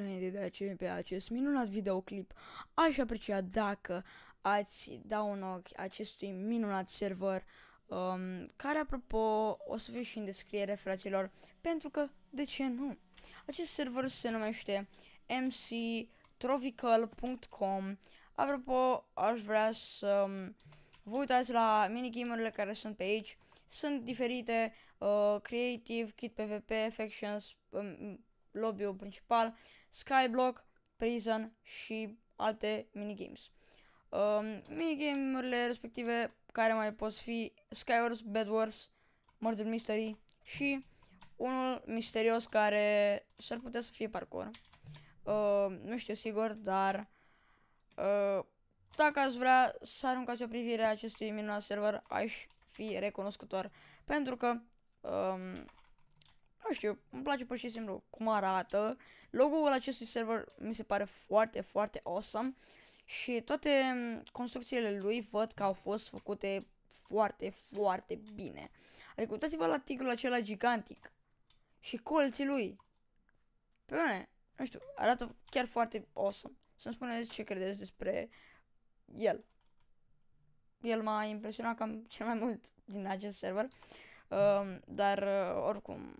Înainte de a începe acest minunat videoclip, aș aprecia dacă ați da un ochi acestui minunat server, um, care apropo o să fie și în descriere fraților, pentru că de ce nu? Acest server se numește mctrovical.com Apropo, aș vrea să um, vă uitați la game-urile care sunt pe aici. Sunt diferite, uh, Creative, Kit PvP, Factions, um, lobby-ul principal Skyblock, Prison și alte minigames. Um, minigame-urile respective care mai pot fi Skywars, Bad Wars, Murder Mystery și unul misterios care s-ar putea să fie parkour. Uh, nu știu sigur, dar uh, dacă ați vrea să aruncați o privire a acestui minunat server, aș fi recunoscător pentru că um, știu, îmi place pur și simplu cum arată. Logo-ul acestui server mi se pare foarte, foarte awesome și toate construcțiile lui văd că au fost făcute foarte, foarte bine. Adică uitați-vă la tigrul acela gigantic și colții lui. Pe bine, nu știu, arată chiar foarte awesome. Să-mi spuneți ce credeți despre el. El m-a impresionat cam cel mai mult din acest server. Um, dar uh, oricum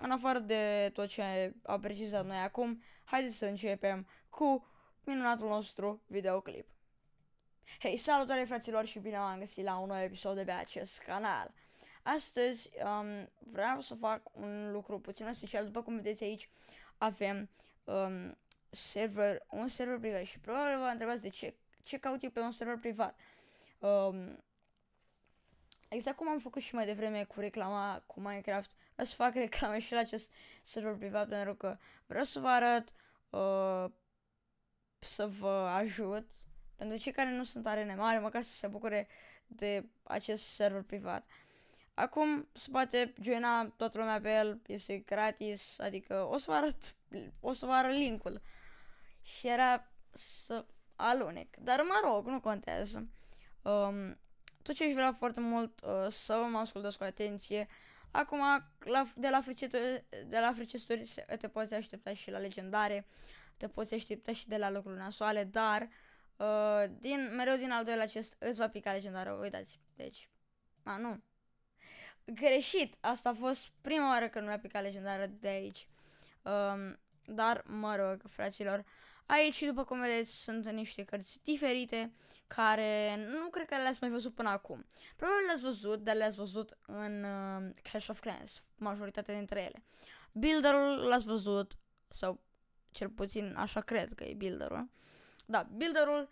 în afară de tot ce a precizat noi acum, haideți să începem cu minunatul nostru videoclip. Hei, salutare fraților și bine am găsit la un nou episod de pe acest canal. Astăzi um, vreau să fac un lucru puțin special, după cum vedeți aici avem um, server, un server privat și probabil vă întrebați de ce, ce caut eu pe un server privat. Um, exact cum am făcut și mai devreme cu reclama cu Minecraft, uh, să fac reclame și la acest server privat pentru că vreau să vă arăt, uh, să vă ajut. Pentru cei care nu sunt arene mari, măcar să se bucure de acest server privat. Acum se poate joina toată lumea pe el, este gratis, adică o să vă arăt, o să vă arăt linkul. Și era să alunec, dar mă rog, nu contează. Um, tot ce aș vrea foarte mult uh, să mă ascultați cu atenție Acum, la, de la friceturi, de la friceturi te poți aștepta și la legendare, te poți aștepta și de la lucruri nasoale, dar uh, din, mereu din al doilea acest îți va pica legendară, uitați, deci, a, nu. Greșit, asta a fost prima oară când mi-a picat legendară de aici. Uh, dar, mă rog, fraților, aici, după cum vedeți, sunt niște cărți diferite care nu cred că le-ați mai văzut până acum. Probabil le-ați văzut, dar le-ați văzut în uh, Clash of Clans, majoritatea dintre ele. Builderul l-ați văzut, sau cel puțin așa cred că e Builderul. Da, Builderul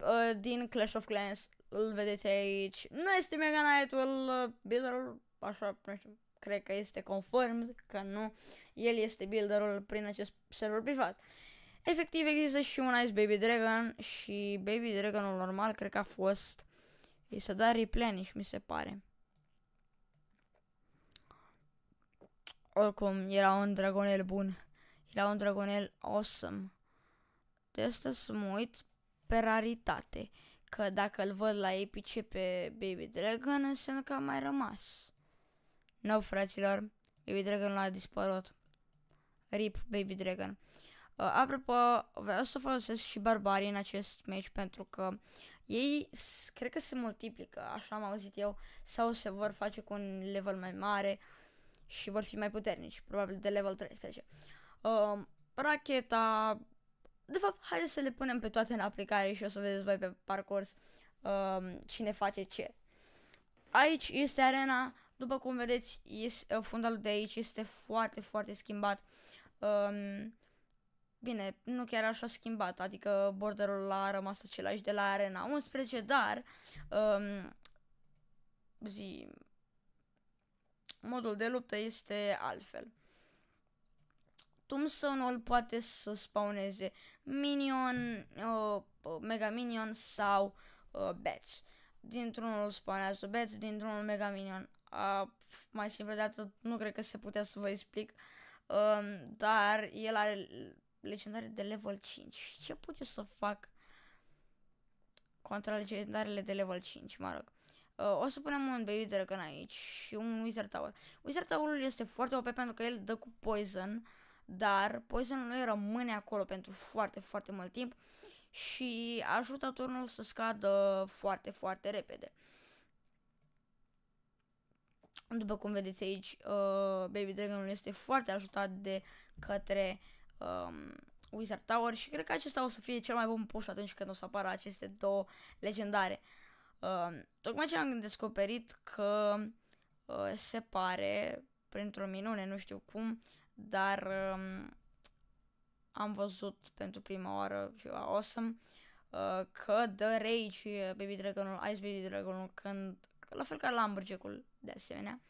uh, din Clash of Clans îl vedeți aici. Nu este Mega knight uh, Builderul, așa, nu știu, cred că este conform că nu, el este builderul prin acest server privat. Efectiv există și un Ice Baby Dragon și Baby Dragonul normal cred că a fost, i s-a dat replenish mi se pare. Oricum, era un dragonel bun. Era un dragonel awesome. De asta să mă uit pe raritate. Că dacă îl văd la epice pe Baby Dragon, înseamnă că a mai rămas. No, fraților, Baby Dragon l-a dispărut. RIP, Baby Dragon. Uh, apropo, vreau să folosesc și barbarii în acest match pentru că ei cred că se multiplică, așa am auzit eu, sau se vor face cu un level mai mare și vor fi mai puternici, probabil de level 13. Uh, um, racheta, de fapt, haideți să le punem pe toate în aplicare și o să vedeți voi pe parcurs uh, cine face ce. Aici este arena, după cum vedeți, este, uh, fundalul de aici este foarte, foarte schimbat. Um, bine, nu chiar așa schimbat, adică borderul a rămas același de la Arena 11, dar um, zi, modul de luptă este altfel. Tombstone-ul poate să spawneze Minion, uh, uh, Mega Minion sau uh, Bats. Dintr-unul spawnează Bats, dintr-unul Mega Minion a, mai simplu de atât, nu cred că se putea să vă explic, um, dar el are legendare de level 5. Ce pot eu să fac contra legendarele de level 5, mă rog. Uh, o să punem un Baby Dragon aici și un Wizard Tower. Wizard Tower-ul este foarte OP pentru că el dă cu Poison, dar poison nu rămâne acolo pentru foarte, foarte mult timp și ajută turnul să scadă foarte, foarte repede. Uh, după cum vedeți aici, uh, Baby Dragonul este foarte ajutat de către um, Wizard Tower și cred că acesta o să fie cel mai bun push atunci când o să apară aceste două legendare. Uh, tocmai ce am descoperit că uh, se pare, printr-o minune, nu știu cum, dar um, am văzut pentru prima oară ceva awesome, uh, că dă rage Baby Dragonul, Ice Baby Dragonul când la fel ca Lumberjack-ul de asemenea.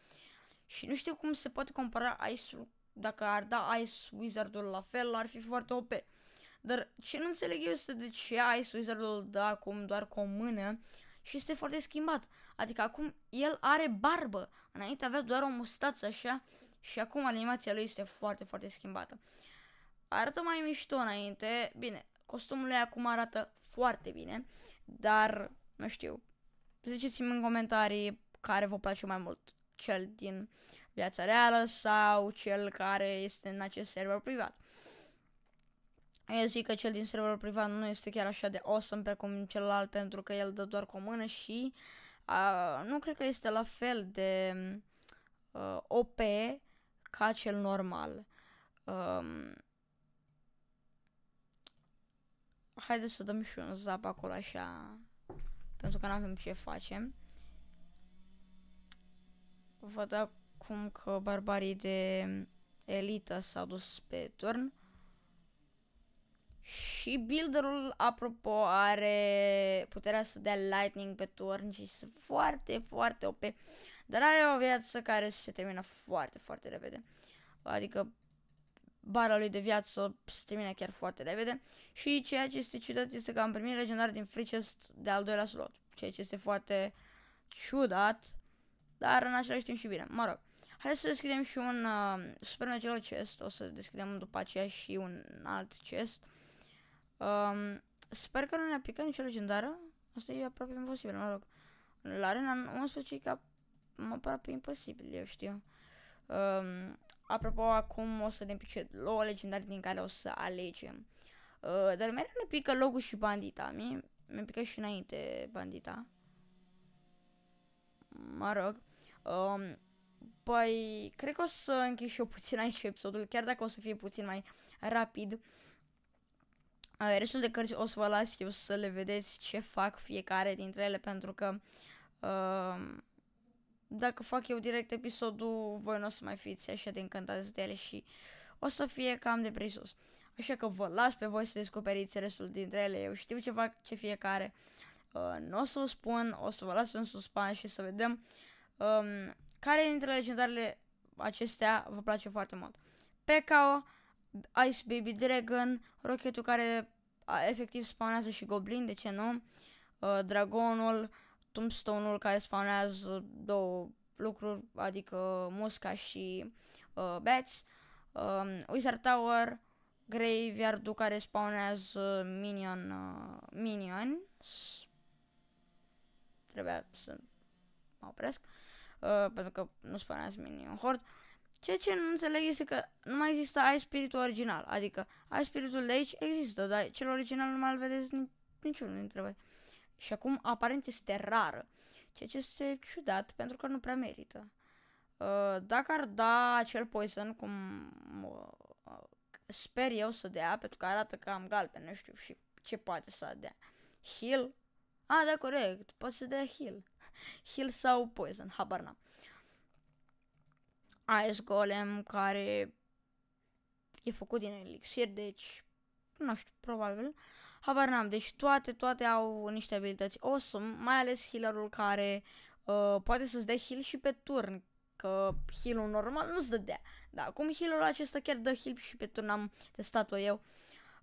Și nu știu cum se poate compara Ice-ul, dacă ar da Ice Wizard-ul la fel, ar fi foarte OP. Dar ce nu înțeleg eu este de ce Ice Wizard-ul dă acum doar cu o mână și este foarte schimbat. Adică acum el are barbă, înainte avea doar o mustață așa și acum animația lui este foarte, foarte schimbată. Arată mai mișto înainte, bine, costumul lui acum arată foarte bine, dar nu știu, Ziceți-mi în comentarii care vă place mai mult, cel din viața reală sau cel care este în acest server privat. Eu zic că cel din serverul privat nu este chiar așa de awesome cum celălalt pentru că el dă doar cu o mână și uh, nu cred că este la fel de uh, OP ca cel normal. Um, haideți să dăm și un zap acolo așa pentru că nu avem ce facem. Văd acum că barbarii de elită s-au dus pe turn. Și builderul, apropo, are puterea să dea lightning pe turn și este foarte, foarte OP. Dar are o viață care se termină foarte, foarte repede. Adică bara lui de viață se termină chiar foarte repede. Și ceea ce este ciudat este că am primit legendar din Free Chest de al doilea slot ceea ce este foarte ciudat, dar în același timp și bine. Mă rog, hai să deschidem și un uh, supernatural chest, o să deschidem după aceea și un alt chest. Um, sper că nu ne aplicăm nicio legendară, asta e aproape imposibil, mă rog. La arena 11 e ca aproape imposibil, eu știu. Um, apropo, acum o să ne pice două legendare din care o să alegem. Uh, dar mereu ne pică logul și bandita. Mie mi-a picat și înainte bandita. Mă rog. Um, păi, cred că o să închei și eu puțin aici episodul, chiar dacă o să fie puțin mai rapid. Uh, restul de cărți o să vă las eu să le vedeți ce fac fiecare dintre ele, pentru că uh, dacă fac eu direct episodul, voi nu o să mai fiți așa de încântați de ele și o să fie cam de prisos. Așa că vă las pe voi să descoperiți restul dintre ele. Eu știu ce fac ce fiecare. Uh, nu o să o spun, o să vă las în suspans și să vedem um, care dintre legendarele acestea vă place foarte mult. Pekao, Ice Baby Dragon, rochetul care a, efectiv spawnează și goblin, de ce nu? Uh, dragonul, tombstone-ul care spawnează două lucruri, adică musca și uh, bats. Um, Wizard Tower, graveyard-ul care spawnează minion, uh, minion. Trebuia să mă opresc, uh, pentru că nu spawnează minion horde. Ceea ce nu înțeleg este că nu mai există ai spiritul original, adică ai spiritul de aici există, dar cel original nu mai vedeți nici, niciunul dintre voi. Și acum aparent este rară, ceea ce este ciudat pentru că nu prea merită. Uh, dacă ar da acel poison, cum uh, sper eu să dea, pentru că arată am galben, nu știu și ce poate să dea. Heal? Ah, da, corect, poate să dea heal. Heal sau poison, habar n-am. Ice Golem care e făcut din elixir, deci nu știu, probabil. Habar n-am, deci toate, toate au niște abilități awesome, mai ales healerul care uh, poate să-ți dea heal și pe turn, că heal normal nu-ți dădea. Da, acum heal acesta chiar dă heal și pe turn am testat-o eu.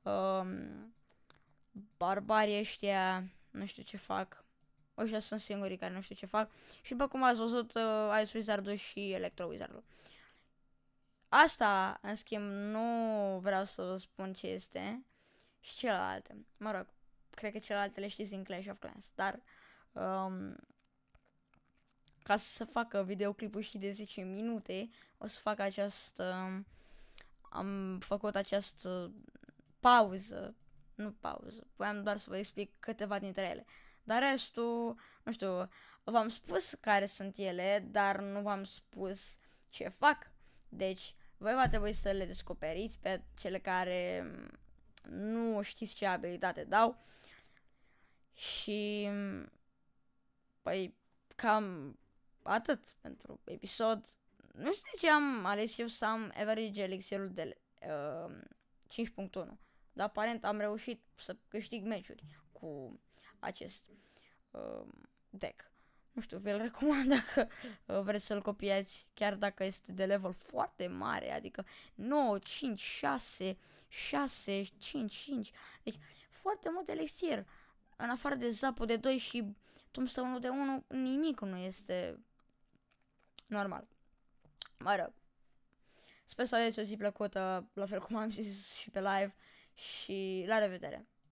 Um, barbarii ăștia, nu știu ce fac. Ăștia sunt singurii care nu știu ce fac. Și după cum ați văzut, uh, Ice wizard și Electro Wizard-ul. Asta, în schimb, nu vreau să vă spun ce este. Și celelalte. Mă rog, cred că celelalte le știți din Clash of Clans, dar... Um, ca să facă videoclipul și de 10 minute, o să fac această, am făcut această pauză, nu pauză, voiam doar să vă explic câteva dintre ele. Dar restul, nu știu, v-am spus care sunt ele, dar nu v-am spus ce fac. Deci, voi va trebui să le descoperiți pe cele care nu știți ce abilitate dau. Și, păi, cam atât pentru episod. Nu știu de ce am ales eu să am average elixirul de uh, 5.1, dar aparent am reușit să câștig meciuri cu acest uh, deck. Nu știu, vi-l recomand dacă uh, vreți să-l copiați, chiar dacă este de level foarte mare, adică 9, 5, 6, 6, 5, 5, deci foarte mult elixir. În afară de zapul de 2 și tombstone de 1, nimic nu este normal. Mă rog. Sper să aveți o zi plăcută, la fel cum am zis și pe live și la revedere!